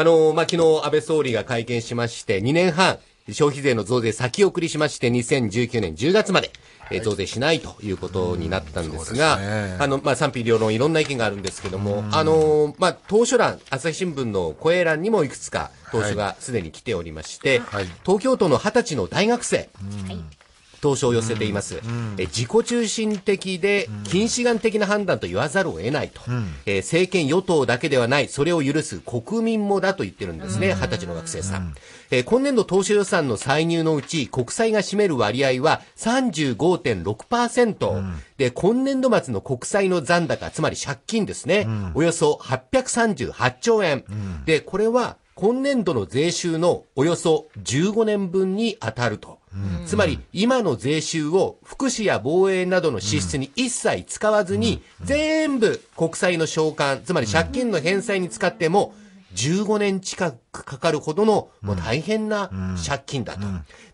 あのー、まあ、昨日安倍総理が会見しまして、2年半、消費税の増税先送りしまして、2019年10月まで、え増税しないということになったんですが、すね、あの、まあ、賛否両論いろんな意見があるんですけども、あの、まあ、当初欄、朝日新聞の声欄にもいくつか当初がすでに来ておりまして、はい、東京都の20歳の大学生、投書を寄せています、うんうん、え自己中心的で近視眼的な判断と言わざるを得ないと、うん、えー、政権与党だけではないそれを許す国民もだと言ってるんですね二十、歳の学生さん、えー、今年度当初予算の歳入のうち国債が占める割合は35.6%、うん、で今年度末の国債の残高つまり借金ですね、およそ838兆円、でこれは今年度の税収のおよそ15年分に当たると。つまり、今の税収を福祉や防衛などの支出に一切使わずに、全部国債の償還、つまり借金の返済に使っても、15年近くかかるほどの、もう大変な借金だと。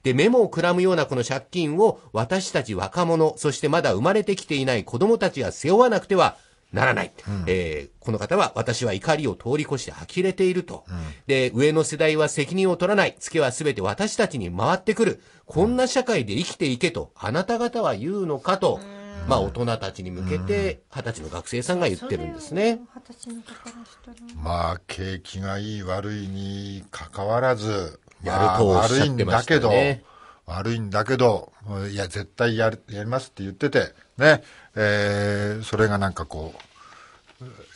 で、メモをくらむようなこの借金を私たち若者、そしてまだ生まれてきていない子供たちが背負わなくてはならない。うん、えー、この方は、私は怒りを通り越して呆れていると、うん、で、上の世代は責任を取らない。ツけは全て私たちに回ってくる。こんな社会で生きていけと、あなた方は言うのかと、うん、まあ、大人たちに向けて、二十歳の学生さんが言ってるんですね。まあ、景気がいい悪いに関わらず、やるとおっしゃっ悪いんだけど、いや、絶対ややりますって言ってて、ね、えー、それがなんかこ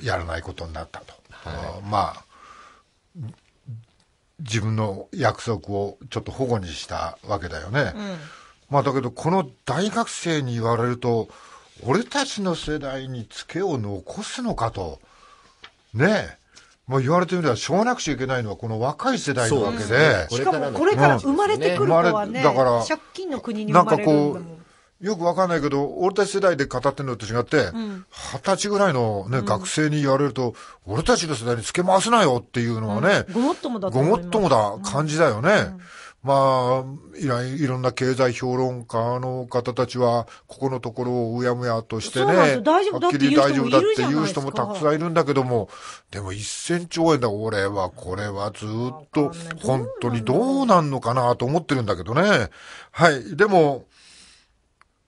う、やらないことになったと。はい、まあ、自分の約束をちょっと保護にしたわけだよね。うん、まあだけど、この大学生に言われると、俺たちの世代にツケを残すのかと。ねえ。まあ、言われてみればしょうがなくちゃいけないのはこの若い世代なわけで、しかもこれから生まれてくる子はね、だから借金の国に生まれるんだもんなんかこうよくわかんないけど、俺たち世代で語ってるのと違って、二、十、歳ぐらいのね、学生に言われると、俺たちの世代につけ回すなよっていうのはね、ごもっともだごもっともだ感じだよね。まあ、いろんな経済評論家の方たちは、ここのところをうやむやとしてね、はっきり大丈夫だって言う人もたくさんいるんだけども、でも1000兆円だ、俺は、これはずっと、本当にどうなんのかなと思ってるんだけどね。はい。でも、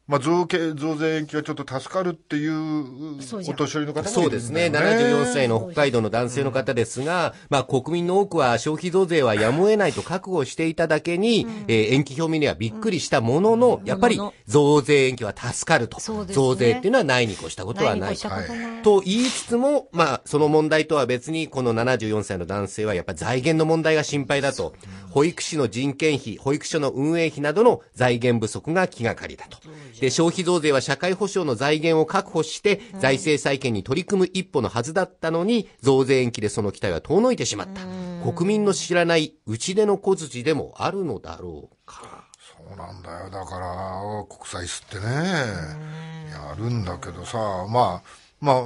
まあ、増税、増税延期はちょっと助かるっていう、お年寄りの方も、ね、そうですね。74歳の北海道の男性の方ですが、うん、まあ、国民の多くは消費増税はやむを得ないと覚悟していただけに、うん、えー、延期表明にはびっくりしたものの、うん、やっぱり増税延期は助かると。増税っていうのはないに越したことはないと。はい、と言いつつも、まあ、その問題とは別に、この74歳の男性はやっぱ財源の問題が心配だと。保育士の人件費、保育所の運営費などの財源不足が気がかりだと。で、消費増税は社会保障の財源を確保して、財政再建に取り組む一歩のはずだったのに、増税延期でその期待は遠のいてしまった。国民の知らないうちでの小槌でもあるのだろうか。そうなんだよ。だから、国債すってね、やるんだけどさ、まあ、まあ、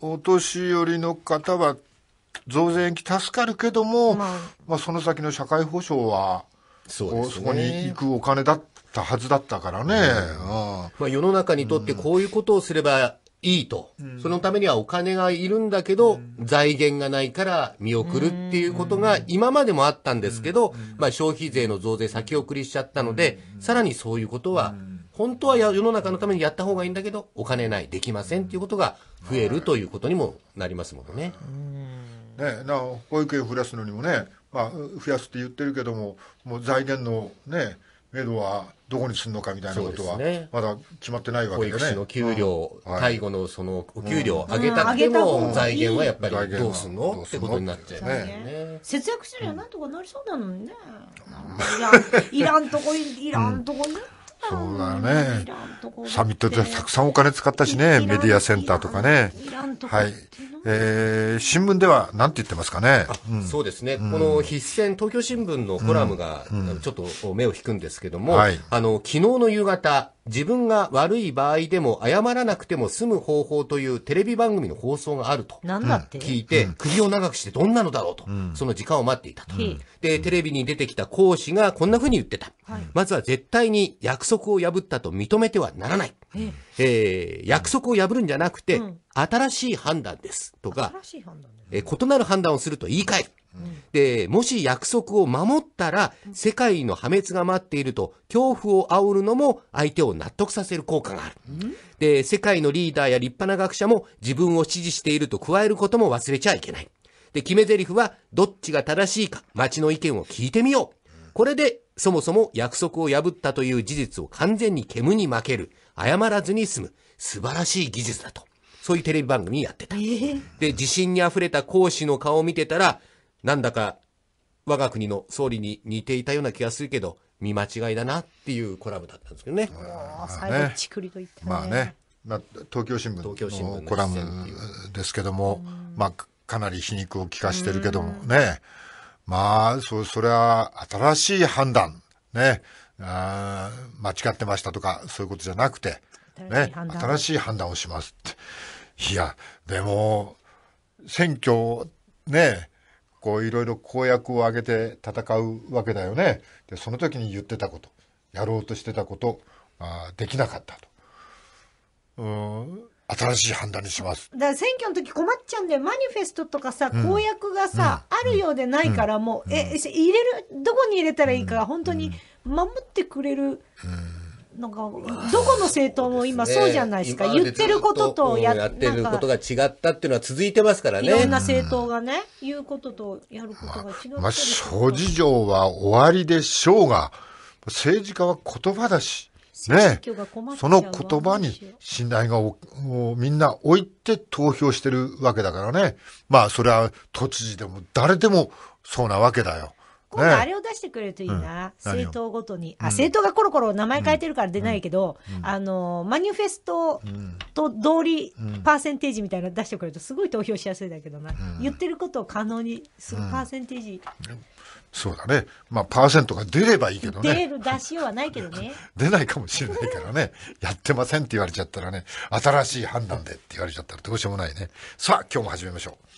お年寄りの方は、増税延期助かるけども、まあ、まあ、その先の社会保障は、そう、ね、そこに行くお金だっったはずだったからね。まあ、世の中にとってこういうことをすればいいと、そのためにはお金がいるんだけど、財源がないから見送るっていうことが今までもあったんですけど、まあ、消費税の増税先送りしちゃったので、さらにそういうことは、本当は世の中のためにやった方がいいんだけど、お金ない、できませんっていうことが増えるということにもなりますものね。ね、な保育園増やすのにもね、まあ、増やすって言ってるけども、もう財源のね、エドはどこにすんのかみたいなことは、まだ決まってないわけでね。保育士の給料、介護のそのお給料上げたくても、財源はやっぱりどうすんのってことになっちゃうね。節約すりゃなんとかなりそうなのにね。いらんとこ、いらんとこね。そうだね。サミットでたくさんお金使ったしね、メディアセンターとかね。はい。えー、新聞ではなんて言ってますかね。うん、そうですね、うん、この必戦、東京新聞のコラムが、ちょっと目を引くんですけども、はい、あの、昨日の夕方、自分が悪い場合でも謝らなくても済む方法というテレビ番組の放送があると聞いて、首を長くしてどんなのだろうと、その時間を待っていたと、で、テレビに出てきた講師がこんな風に言ってた。まずは絶対に約束を破ったと認めてはならない。えー、約束を破るんじゃなくて、新しい判断ですとか、え異なる判断をすると言い換える。で、もし約束を守ったら、世界の破滅が待っていると、恐怖を煽るのも相手を納得させる効果がある。で、世界のリーダーや立派な学者も自分を支持していると加えることも忘れちゃいけない。で、決め台詞は、どっちが正しいか、街の意見を聞いてみよう。これで、そもそも約束を破ったという事実を完全に煙に負ける。謝らずに済む。素晴らしい技術だと。そういうテレビ番組やってた。で、自信に溢れた講師の顔を見てたら、なんだか我が国の総理に似ていたような気がするけど、見間違いだなっていうコラムだったんですけどね。最後、ちくりと言ったね。まあね、まあ、東京新聞のコラムですけども、まあ、かなり皮肉を利かしてるけどもね、まあ、そ、それは新しい判断、ね、あ間違ってましたとか、そういうことじゃなくて、ね、新しい判断をしますって。いや、でも、選挙、ね、こういろいろ公約を挙げて戦うわけだよね。で、その時に言ってたこと、やろうとしてたこと、あできなかったと。うん新しい判断にします。だから選挙の時困っちゃうんで、マニフェストとかさ、公約がさ、うん、あるようでないから、もう、うん、え、入れる、どこに入れたらいいか、本当に守ってくれるなんか、どこの政党も今そうじゃないですか。言ってることとやってることが違ったっていうのは続いてますからね。いろんな政党がね、言うこととやることが違う。まあ、諸事情は終わりでしょうが、政治家は言葉だし、ね、その言葉に信頼がみんな置いて投票してるわけだからね。まあ、それは都知事でも誰でもそうなわけだよ。今度あれを出してくれるといいな。うん、政党ごとに。あ、政党がコロコロ名前変えてるから出ないけど、うん、あの、マニフェストと同理、パーセンテージみたいなの出してくれるとすごい投票しやすいだけどな。言ってることを可能にするパーセンテージ。そうだね。まあ、パーセントが出ればいいけどね。出る出しようはないけどね。出ないかもしれないからね。やってませんって言われちゃったらね、新しい判断でって言われちゃったらどうしようもないね。さあ、今日も始めましょう。